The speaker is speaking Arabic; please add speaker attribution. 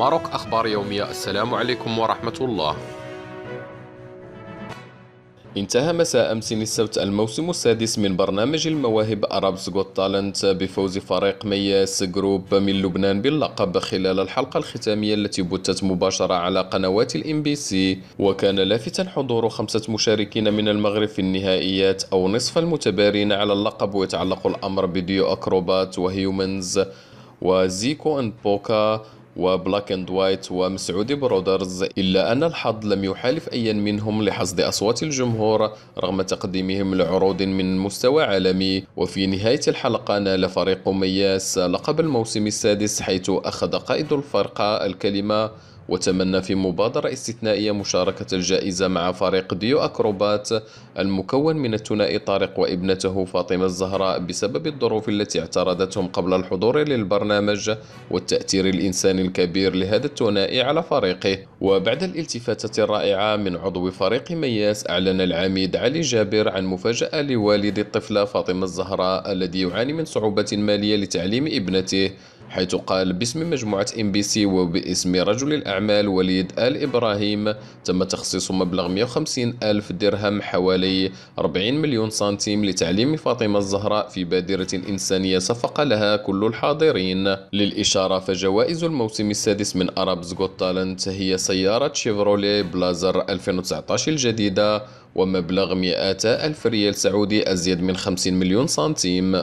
Speaker 1: ماروك أخبار يومية السلام عليكم ورحمة الله انتهى مساء أمس السبت الموسم السادس من برنامج المواهب أرابز جوت تالنت بفوز فريق مياس جروب من لبنان باللقب خلال الحلقة الختامية التي بثت مباشرة على قنوات الام بي سي وكان لافتا حضور خمسة مشاركين من المغرب في النهائيات أو نصف المتبارين على اللقب ويتعلق الأمر بديو أكروبات وهيومنز وزيكو أند بوكا وبلاك اند وايت ومسعودي برودرز إلا أن الحظ لم يحالف أيا منهم لحصد أصوات الجمهور رغم تقديمهم لعروض من مستوى عالمي وفي نهاية الحلقة نال فريق مياس لقب الموسم السادس حيث أخذ قائد الفرقة الكلمة وتمنى في مبادرة استثنائية مشاركة الجائزة مع فريق ديو أكروبات المكون من الثنائي طارق وابنته فاطمة الزهراء بسبب الظروف التي اعترضتهم قبل الحضور للبرنامج والتأثير الإنساني الكبير لهذا الثنائي على فريقه وبعد الالتفاتة الرائعة من عضو فريق مياس أعلن العميد علي جابر عن مفاجأة لوالد الطفلة فاطمة الزهراء الذي يعاني من صعوبة مالية لتعليم ابنته حيث قال باسم مجموعة ام بي سي وباسم رجل الأعمال وليد آل إبراهيم تم تخصيص مبلغ 150 ألف درهم حوالي 40 مليون سنتيم لتعليم فاطمة الزهراء في بادرة إنسانية صفق لها كل الحاضرين للإشارة فجوائز الموسم السادس من أرابز جوت تالنت هي سيارة شيفرولي بلازر 2019 الجديدة ومبلغ 200 ألف ريال سعودي أزيد من 50 مليون سنتيم